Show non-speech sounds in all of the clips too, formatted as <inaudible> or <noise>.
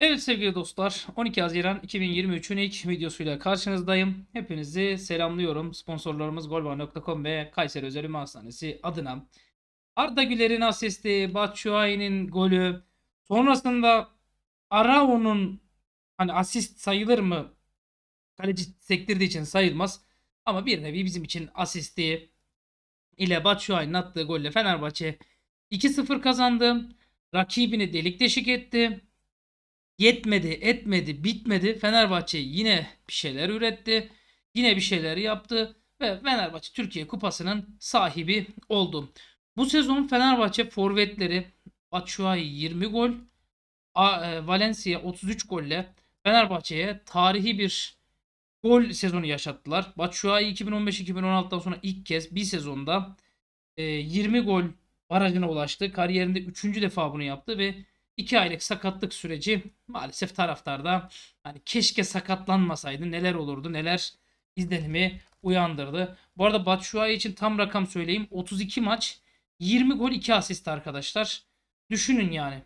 Evet sevgili dostlar 12 Haziran 2023'ün ilk videosuyla karşınızdayım. Hepinizi selamlıyorum. Sponsorlarımız golvar.com ve Kayseri Özel Hastanesi adına. Arda Güler'in asisti, Batshuayi'nin golü. Sonrasında Arao'nun hani asist sayılır mı? Kaleci sektirdiği için sayılmaz. Ama bir nevi bizim için asisti ile Batshuayi'nin attığı golle Fenerbahçe 2-0 kazandı. Rakibini delik deşik etti. Yetmedi, etmedi, bitmedi. Fenerbahçe yine bir şeyler üretti. Yine bir şeyler yaptı ve Fenerbahçe Türkiye Kupası'nın sahibi oldu. Bu sezon Fenerbahçe forvetleri Batshuayi 20 gol, e, Valencia 33 golle Fenerbahçe'ye tarihi bir gol sezonu yaşattılar. Batshuayi 2015-2016'dan sonra ilk kez bir sezonda 20 e, gol barajına ulaştı. Kariyerinde 3. defa bunu yaptı ve 2 aylık sakatlık süreci maalesef taraftarda hani keşke sakatlanmasaydı neler olurdu neler izlenimi uyandırdı. Bu arada Batshuayi için tam rakam söyleyeyim. 32 maç 20 gol 2 asist arkadaşlar. Düşünün yani.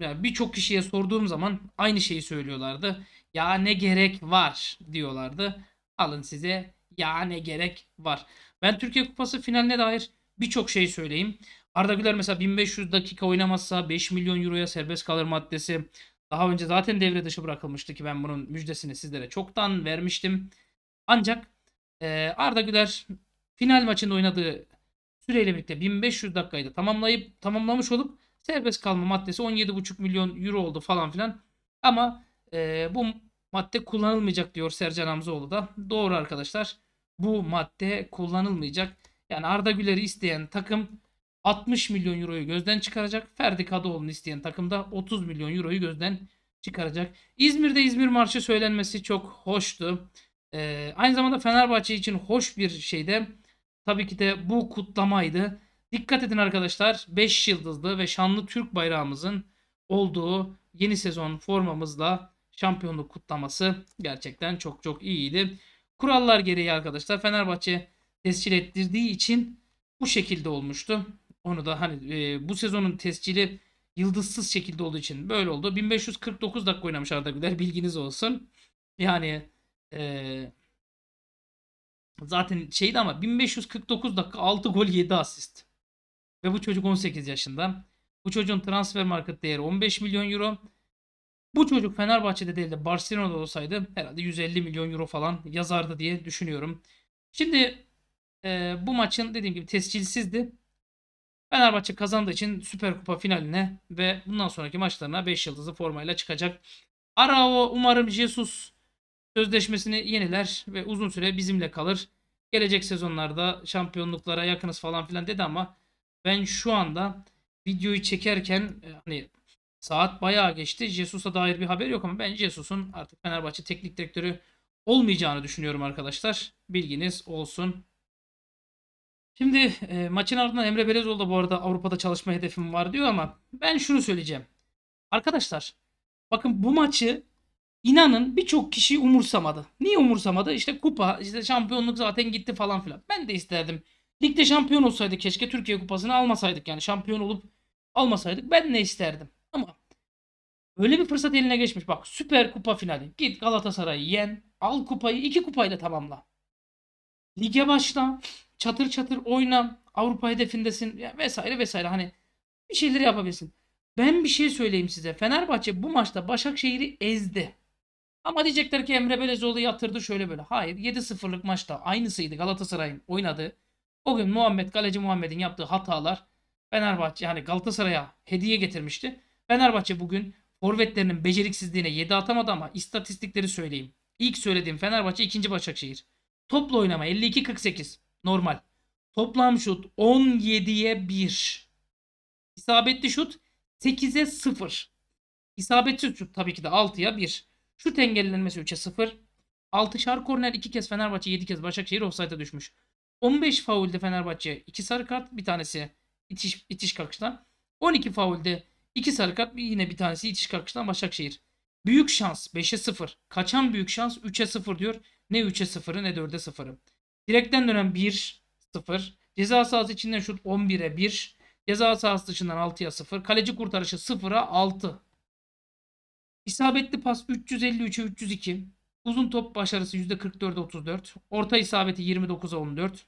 yani Birçok kişiye sorduğum zaman aynı şeyi söylüyorlardı. Ya ne gerek var diyorlardı. Alın size ya ne gerek var. Ben Türkiye Kupası finaline dair birçok şey söyleyeyim. Arda Güler mesela 1500 dakika oynamazsa 5 milyon euroya serbest kalır maddesi. Daha önce zaten devre dışı bırakılmıştı ki ben bunun müjdesini sizlere çoktan vermiştim. Ancak e, Arda Güler final maçında oynadığı süreyle birlikte 1500 dakikayı da tamamlayıp tamamlamış olup serbest kalma maddesi 17,5 milyon euro oldu falan filan. Ama e, bu madde kullanılmayacak diyor Sercan Hamzoğlu da. Doğru arkadaşlar. Bu madde kullanılmayacak. Yani Arda Güler'i isteyen takım 60 milyon euroyu gözden çıkaracak. Ferdi Kadıoğlu'nu isteyen takımda 30 milyon euroyu gözden çıkaracak. İzmir'de İzmir Marşı söylenmesi çok hoştu. Ee, aynı zamanda Fenerbahçe için hoş bir şey de tabii ki de bu kutlamaydı. Dikkat edin arkadaşlar 5 yıldızlı ve şanlı Türk bayrağımızın olduğu yeni sezon formamızla şampiyonluk kutlaması gerçekten çok çok iyiydi. Kurallar gereği arkadaşlar Fenerbahçe tescil ettirdiği için bu şekilde olmuştu. Onu da hani e, bu sezonun tescili yıldızsız şekilde olduğu için böyle oldu. 1549 dakika oynamış Arda Güler bilginiz olsun. Yani e, zaten şeydi ama 1549 dakika 6 gol 7 asist. Ve bu çocuk 18 yaşında. Bu çocuğun transfer market değeri 15 milyon euro. Bu çocuk Fenerbahçe'de değil de Barcelona'da olsaydı herhalde 150 milyon euro falan yazardı diye düşünüyorum. Şimdi e, bu maçın dediğim gibi tescilsizdi. Fenerbahçe kazandığı için Süper Kupa finaline ve bundan sonraki maçlarına 5 yıldızlı formayla çıkacak. Arao umarım Jesus sözleşmesini yeniler ve uzun süre bizimle kalır. Gelecek sezonlarda şampiyonluklara yakınız falan filan dedi ama ben şu anda videoyu çekerken e, hani saat bayağı geçti. Jesus'a dair bir haber yok ama ben Jesus'un artık Fenerbahçe teknik direktörü olmayacağını düşünüyorum arkadaşlar. Bilginiz olsun. Şimdi e, maçın ardından Emre Belezoğlu da bu arada Avrupa'da çalışma hedefim var diyor ama ben şunu söyleyeceğim. Arkadaşlar bakın bu maçı inanın birçok kişi umursamadı. Niye umursamadı? İşte kupa, işte şampiyonluk zaten gitti falan filan. Ben de isterdim. Ligde şampiyon olsaydık keşke Türkiye kupasını almasaydık yani şampiyon olup almasaydık ben ne isterdim. Ama öyle bir fırsat eline geçmiş. Bak Süper Kupa finali. Git Galatasaray'ı yen. Al kupayı iki kupayla tamamla. Lige başla çatır çatır oyna, Avrupa hedefindesin vesaire vesaire hani bir şeyleri yapabilirsin. Ben bir şey söyleyeyim size. Fenerbahçe bu maçta Başakşehir'i ezdi. Ama diyecekler ki Emre Belezoğlu yatırdı şöyle böyle. Hayır 7-0'lık maçta aynısıydı Galatasaray'ın oynadığı. O gün Muhammed Kaleci Muhammed'in yaptığı hatalar Fenerbahçe yani Galatasaray'a hediye getirmişti. Fenerbahçe bugün forvetlerinin beceriksizliğine 7 atamadı ama istatistikleri söyleyeyim. İlk söylediğim Fenerbahçe ikinci Başakşehir. Topla oynama 52-48. Normal. Toplam şut 17'ye 1. İsabetli şut 8'e 0. İsabetsiz şut tabii ki de 6'ya 1. Şut engellenmesi 3'e 0. 6 şar korner 2 kez Fenerbahçe 7 kez Başakşehir offside'a düşmüş. 15 faulde Fenerbahçe 2 sarı kart bir tanesi itiş, itiş kalkıştan. 12 faulde 2 sarı kart yine bir tanesi itiş kalkıştan Başakşehir. Büyük şans 5'e 0. Kaçan büyük şans 3'e 0 diyor. Ne 3'e 0'ı ne 4'e 0'ı. Direkten dönen 1, 0. Ceza sahası içinden şut 11'e 1. Ceza sahası dışından 6'ya 0. Kaleci kurtarışı 0'a 6. İsabetli pas 353'e 302. Uzun top başarısı %44'e 34. Orta isabeti 29'a 14.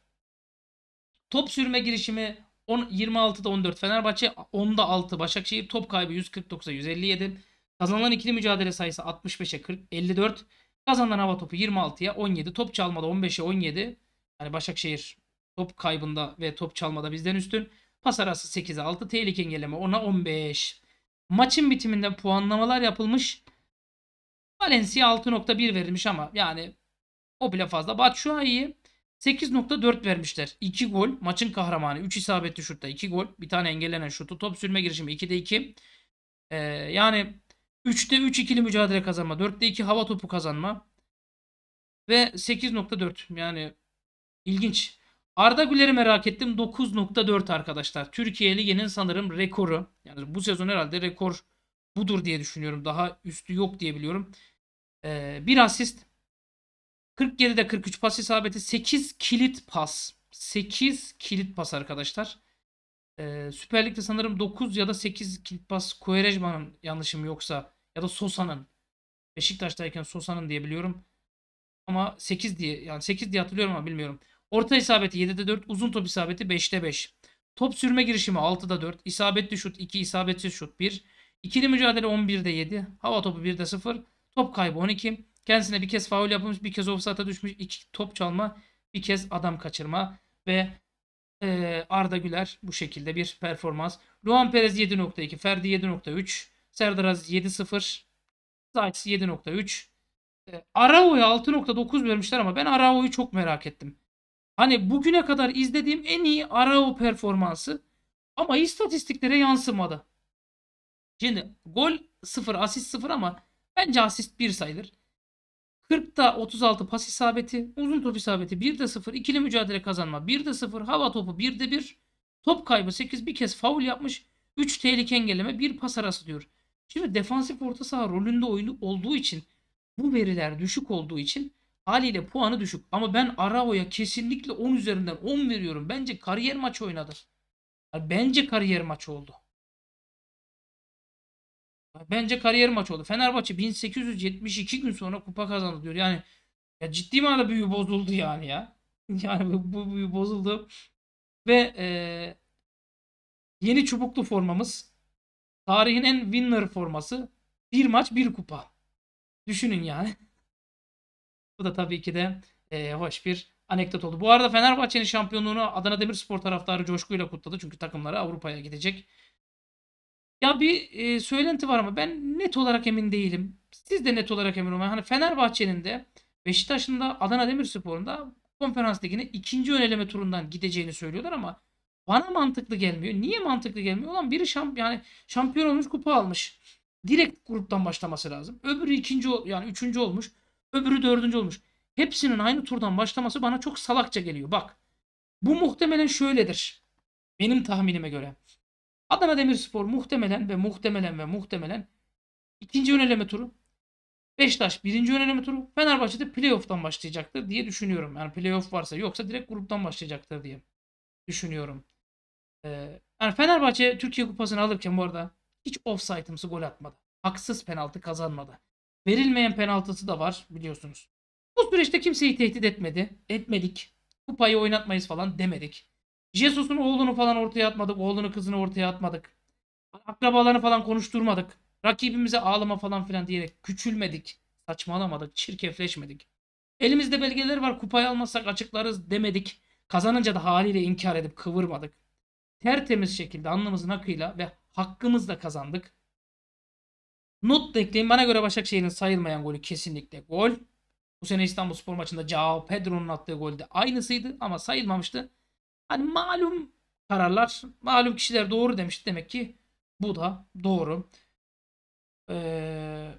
Top sürme girişimi 10, 26'da 14 Fenerbahçe, 10'da 6 Başakşehir. Top kaybı 149'a 157. Kazanılan ikili mücadele sayısı 65'e 40, 54. Kazanılan hava topu 26'ya 17. Top çalmada 15'e 17. Hani Başakşehir top kaybında ve top çalmada bizden üstün. Pas arası 8'e 6. Tehlike engelleme 10'a 15. Maçın bitiminde puanlamalar yapılmış. Valencia 6.1 verilmiş ama yani o bile fazla. Batshuayi'ye 8.4 vermişler. 2 gol. Maçın kahramanı. 3 isabetli şutta 2 gol. Bir tane engellenen şutu. Top sürme girişimi 2'de 2. Ee, yani 3'te 3 ikili mücadele kazanma. 4'te 2 hava topu kazanma. Ve 8.4. Yani İlginç. Arda Güler'i merak ettim. 9.4 arkadaşlar. Türkiye Ligi'nin sanırım rekoru. Yani bu sezon herhalde rekor budur diye düşünüyorum. Daha üstü yok diye biliyorum. Ee, bir asist. 47'de 43 pas isabeti. 8 kilit pas. 8 kilit pas arkadaşlar. Ee, Süper Lig'de sanırım 9 ya da 8 kilit pas Koyerejman'ın yanlışım yoksa ya da Sosa'nın. Beşiktaş'tayken Sosa'nın diye biliyorum. Ama 8 diye yani 8 diye hatırlıyorum ama bilmiyorum. Orta isabeti 7'de 4. Uzun top isabeti 5'te 5. Top sürme girişimi 6'da 4. İsabetli şut 2. isabetsiz şut 1. İkili mücadele 11'de 7. Hava topu 1'de 0. Top kaybı 12. Kendisine bir kez faul yapılmış. Bir kez offside'a düşmüş. iki top çalma. Bir kez adam kaçırma. Ve e, Arda Güler bu şekilde bir performans. Luan Perez 7.2. Ferdi 7.3. Serdar Aziz 7.0. Zaytis 7.3. E, Arao'ya 6.9 vermişler ama ben Arao'yu çok merak ettim. Hani bugüne kadar izlediğim en iyi Arao performansı ama istatistiklere yansımadı. Şimdi gol 0 asist 0 ama bence asist 1 sayılır. 40'ta 36 pas isabeti, uzun top isabeti 1'de 0, ikili mücadele kazanma 1'de 0, hava topu 1'de 1, top kaybı 8, bir kez faul yapmış, 3 tehlike engelleme, 1 pas arası diyor. Şimdi defansif orta saha rolünde oyunu olduğu için bu veriler düşük olduğu için Haliyle puanı düşük. Ama ben Arao'ya kesinlikle 10 üzerinden 10 veriyorum. Bence kariyer maçı oynadı. bence kariyer maçı oldu. Bence kariyer maçı oldu. Fenerbahçe 1872 gün sonra kupa kazandı diyor. Yani ya ciddi manada büyü bozuldu yani ya. <laughs> Yani bu, bu büyü bozuldu. Ve e, yeni çubuklu formamız tarihin en winner forması. Bir maç bir kupa. Düşünün yani. <laughs> Bu da tabii ki de e, hoş bir anekdot oldu. Bu arada Fenerbahçe'nin şampiyonluğunu Adana Demirspor taraftarı coşkuyla kutladı. Çünkü takımları Avrupa'ya gidecek. Ya bir e, söylenti var ama ben net olarak emin değilim. Siz de net olarak emin olmayın. Hani Fenerbahçe'nin de Beşiktaş'ın da Adana Demirspor'un da Konferans Ligi'ne ikinci öneleme turundan gideceğini söylüyorlar ama bana mantıklı gelmiyor. Niye mantıklı gelmiyor? Olan biri şamp yani şampiyon olmuş, kupa almış. Direkt gruptan başlaması lazım. Öbürü ikinci yani üçüncü olmuş. Öbürü dördüncü olmuş. Hepsinin aynı turdan başlaması bana çok salakça geliyor. Bak bu muhtemelen şöyledir. Benim tahminime göre. Adana Demirspor muhtemelen ve muhtemelen ve muhtemelen ikinci öneleme turu. Beştaş birinci öneleme turu. Fenerbahçe'de playoff'tan başlayacaktır diye düşünüyorum. Yani playoff varsa yoksa direkt gruptan başlayacaktır diye düşünüyorum. Ee, yani Fenerbahçe Türkiye Kupası'nı alırken bu arada hiç offside'ımsı gol atmadı. Haksız penaltı kazanmadı. Verilmeyen penaltısı da var biliyorsunuz. Bu süreçte kimseyi tehdit etmedi. Etmedik. Kupayı oynatmayız falan demedik. Jesus'un oğlunu falan ortaya atmadık. Oğlunu kızını ortaya atmadık. Akrabalarını falan konuşturmadık. Rakibimize ağlama falan filan diyerek küçülmedik. Saçmalamadık. Çirkefleşmedik. Elimizde belgeler var. Kupayı almazsak açıklarız demedik. Kazanınca da haliyle inkar edip kıvırmadık. Tertemiz şekilde anlamızın akıyla ve hakkımızla kazandık. Not da ekleyeyim. Bana göre Başakşehir'in sayılmayan golü kesinlikle gol. Bu sene İstanbul Spor maçında Cao Pedro'nun attığı golde aynısıydı ama sayılmamıştı. Hani malum kararlar, malum kişiler doğru demişti Demek ki bu da doğru. Ee,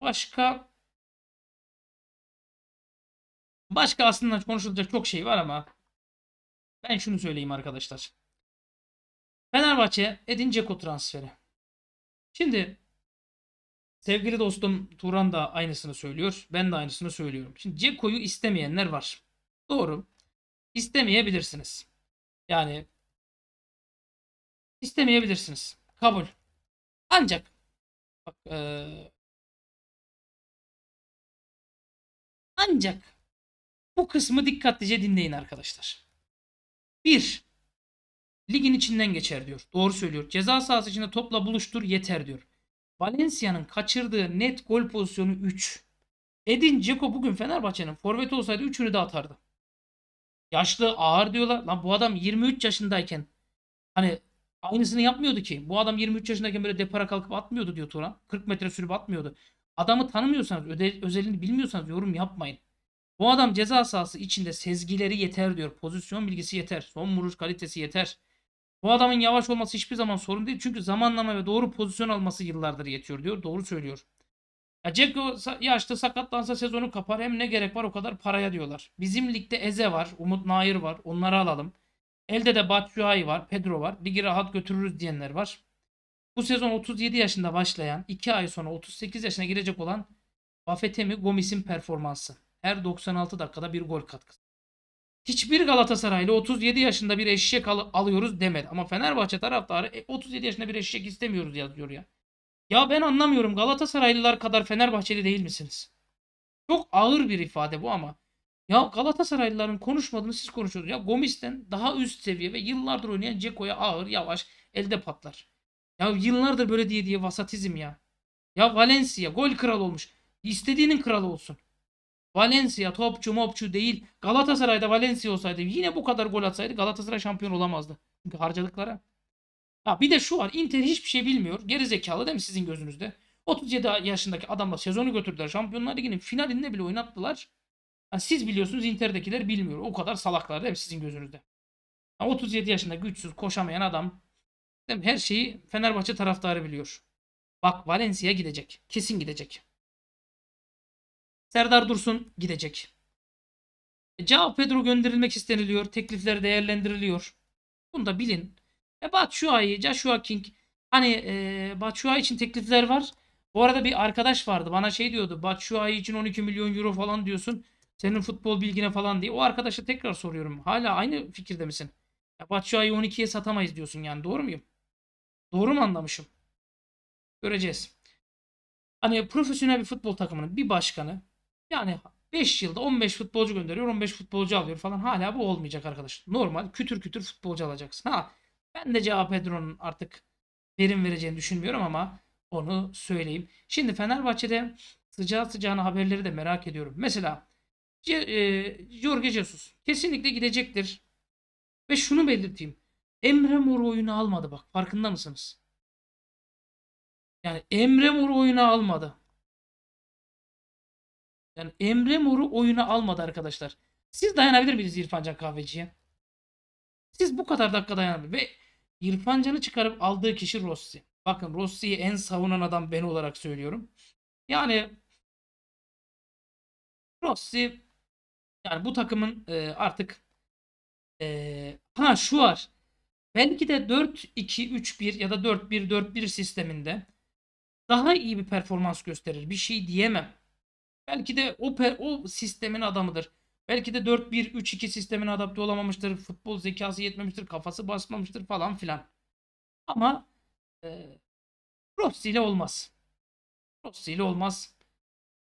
başka başka aslında konuşulacak çok şey var ama ben şunu söyleyeyim arkadaşlar. Fenerbahçe Edin Ceko transferi. Şimdi sevgili dostum Turan da aynısını söylüyor. Ben de aynısını söylüyorum. Şimdi Ceko'yu istemeyenler var. Doğru. İstemeyebilirsiniz. Yani istemeyebilirsiniz. Kabul. Ancak bak, ee, ancak bu kısmı dikkatlice dinleyin arkadaşlar. Bir ligin içinden geçer diyor. Doğru söylüyor. Ceza sahası içinde topla buluştur yeter diyor. Valencia'nın kaçırdığı net gol pozisyonu 3. Edin Dzeko bugün Fenerbahçe'nin forveti olsaydı 3'ünü de atardı. Yaşlı ağır diyorlar. Lan bu adam 23 yaşındayken hani aynısını yapmıyordu ki. Bu adam 23 yaşındayken böyle depara kalkıp atmıyordu diyor Turan. 40 metre sürüp atmıyordu. Adamı tanımıyorsanız, öde, özelini bilmiyorsanız yorum yapmayın. Bu adam ceza sahası içinde sezgileri yeter diyor. Pozisyon bilgisi yeter. Son vuruş kalitesi yeter. Bu adamın yavaş olması hiçbir zaman sorun değil. Çünkü zamanlama ve doğru pozisyon alması yıllardır yetiyor diyor. Doğru söylüyor. Ya Ceko yaşta sakatlansa sezonu kapar. Hem ne gerek var o kadar paraya diyorlar. Bizim ligde Eze var. Umut Nair var. Onları alalım. Elde de Batshuayi var. Pedro var. Ligi rahat götürürüz diyenler var. Bu sezon 37 yaşında başlayan 2 ay sonra 38 yaşına girecek olan Bafetemi Gomis'in performansı. Her 96 dakikada bir gol katkısı hiçbir Galatasaraylı 37 yaşında bir eşek al- alıyoruz demedi. Ama Fenerbahçe taraftarı e, 37 yaşında bir eşek istemiyoruz yazıyor ya. Ya ben anlamıyorum Galatasaraylılar kadar Fenerbahçeli değil misiniz? Çok ağır bir ifade bu ama. Ya Galatasaraylıların konuşmadığını siz konuşuyorsunuz. Ya Gomis'ten daha üst seviye ve yıllardır oynayan Ceko'ya ağır, yavaş, elde patlar. Ya yıllardır böyle diye diye vasatizm ya. Ya Valencia gol kral olmuş. İstediğinin kralı olsun. Valencia topçu mopçu değil. Galatasaray'da Valencia olsaydı yine bu kadar gol atsaydı Galatasaray şampiyon olamazdı. Çünkü harcadıklara. Ha bir de şu var. Inter hiçbir şey bilmiyor. Geri zekalı değil mi sizin gözünüzde? 37 yaşındaki adamla sezonu götürdüler. Şampiyonlar Ligi'nin finalinde bile oynattılar. Yani siz biliyorsunuz Inter'dekiler bilmiyor. O kadar salaklar değil mi sizin gözünüzde? Yani 37 yaşında güçsüz koşamayan adam değil mi? her şeyi Fenerbahçe taraftarı biliyor. Bak Valencia gidecek. Kesin gidecek. Serdar Dursun gidecek. E, Cao Pedro gönderilmek isteniliyor. Teklifler değerlendiriliyor. Bunu da bilin. E Batshuayi, Joshua King. Hani e, Batshuayi için teklifler var. Bu arada bir arkadaş vardı. Bana şey diyordu. Batshuayi için 12 milyon euro falan diyorsun. Senin futbol bilgine falan diye. O arkadaşa tekrar soruyorum. Hala aynı fikirde misin? Ya Batshuayi 12'ye satamayız diyorsun yani. Doğru muyum? Doğru mu anlamışım? Göreceğiz. Hani profesyonel bir futbol takımının bir başkanı yani 5 yılda 15 futbolcu gönderiyor 15 futbolcu alıyor falan hala bu olmayacak arkadaşlar. Normal kütür kütür futbolcu alacaksın. Ha ben de Cevap Pedro'nun artık verim vereceğini düşünmüyorum ama onu söyleyeyim. Şimdi Fenerbahçe'de sıcağı sıcağına haberleri de merak ediyorum. Mesela C e, Jorge Jesus kesinlikle gidecektir. Ve şunu belirteyim. Emre Mor oyunu almadı bak farkında mısınız? Yani Emre Mor oyunu almadı. Yani Emre Mor'u oyuna almadı arkadaşlar. Siz dayanabilir miydiniz İrfan Can Kahveci'ye? Siz bu kadar dakika dayanabilir. Ve İrfanca'nı çıkarıp aldığı kişi Rossi. Bakın Rossi'yi en savunan adam ben olarak söylüyorum. Yani Rossi yani bu takımın e, artık e, ha şu var. Belki de 4-2-3-1 ya da 4-1-4-1 sisteminde daha iyi bir performans gösterir. Bir şey diyemem. Belki de o, o sistemin adamıdır. Belki de 4-1-3-2 sistemin adapte olamamıştır. Futbol zekası yetmemiştir. Kafası basmamıştır falan filan. Ama e, Rossi ile olmaz. Rossi ile olmaz.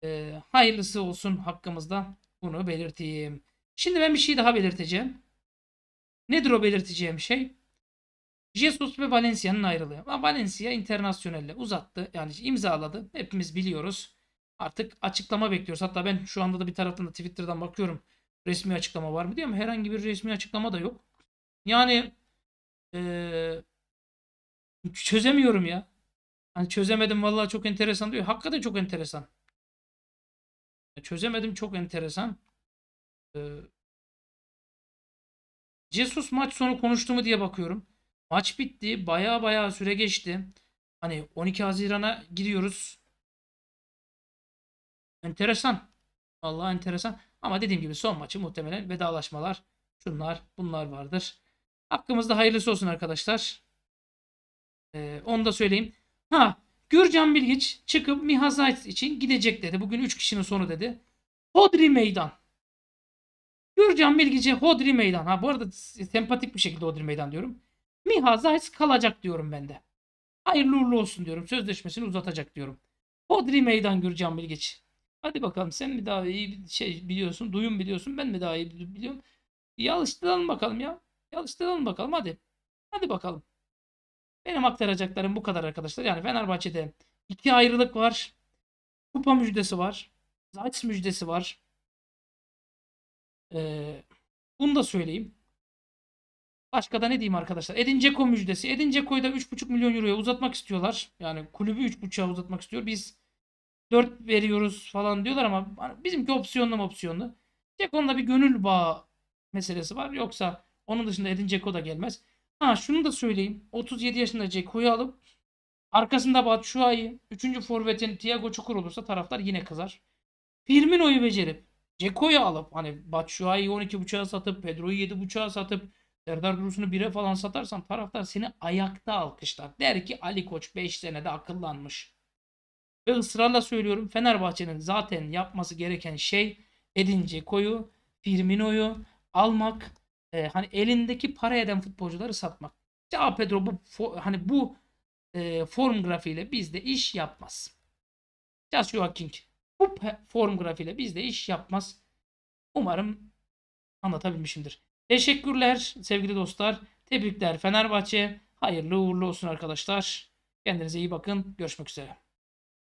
E, hayırlısı olsun hakkımızda bunu belirteyim. Şimdi ben bir şey daha belirteceğim. Nedir o belirteceğim şey? Jesus ve Valencia'nın ayrılığı. Valencia internasyonelle uzattı. Yani imzaladı. Hepimiz biliyoruz. Artık açıklama bekliyoruz. Hatta ben şu anda da bir taraftan da Twitter'dan bakıyorum. Resmi açıklama var mı diye ama herhangi bir resmi açıklama da yok. Yani ee, çözemiyorum ya. Hani çözemedim vallahi çok enteresan diyor. Hakikaten çok enteresan. Çözemedim çok enteresan. Ee, Jesus maç sonu konuştu mu diye bakıyorum. Maç bitti. Baya baya süre geçti. Hani 12 Haziran'a giriyoruz. Enteresan. Vallahi enteresan. Ama dediğim gibi son maçı muhtemelen vedalaşmalar şunlar bunlar vardır. Hakkımızda hayırlısı olsun arkadaşlar. Ee, onu da söyleyeyim. Ha Gürcan Bilgiç çıkıp Miha Zayt için gidecek dedi. Bugün 3 kişinin sonu dedi. Hodri Meydan. Gürcan Bilgiç'e Hodri Meydan. Ha bu arada sempatik bir şekilde Hodri Meydan diyorum. Miha Zayt kalacak diyorum ben de. Hayırlı uğurlu olsun diyorum. Sözleşmesini uzatacak diyorum. Hodri Meydan Gürcan Bilgiç. Hadi bakalım sen mi daha iyi şey biliyorsun, duyum biliyorsun, ben mi daha iyi biliyorum? Yalıştıralım bakalım ya. yalıştıralım bakalım hadi. Hadi bakalım. Benim aktaracaklarım bu kadar arkadaşlar. Yani Fenerbahçe'de iki ayrılık var. Kupa müjdesi var. Zayt müjdesi var. Ee, bunu da söyleyeyim. Başka da ne diyeyim arkadaşlar? Edin Dzeko müjdesi. Edin Dzeko'yu da 3,5 milyon euroya uzatmak istiyorlar. Yani kulübü 3,5'a uzatmak istiyor. Biz 4 veriyoruz falan diyorlar ama hani bizimki opsiyonlu mu opsiyonlu. Ceko'nun bir gönül bağı meselesi var. Yoksa onun dışında Edin Ceko da gelmez. Ha şunu da söyleyeyim. 37 yaşında Ceko'yu alıp arkasında Batshuayi, 3. forvetin Thiago Çukur olursa taraftar yine kızar. Firmino'yu becerip Ceko'yu alıp hani Batshuayi'yi 12.5'a satıp Pedro'yu 7.5'a satıp Serdar Dursun'u 1'e falan satarsan taraftar seni ayakta alkışlar. Der ki Ali Koç 5 senede akıllanmış. Ve ısrarla söylüyorum Fenerbahçe'nin zaten yapması gereken şey Edin Dzeko'yu, Firmino'yu almak, e, hani elindeki para eden futbolcuları satmak. Ya Pedro bu hani bu e, form grafiğiyle bizde iş yapmaz. Joshua King bu form grafiğiyle bizde iş yapmaz. Umarım anlatabilmişimdir. Teşekkürler sevgili dostlar. Tebrikler Fenerbahçe. Hayırlı uğurlu olsun arkadaşlar. Kendinize iyi bakın. Görüşmek üzere.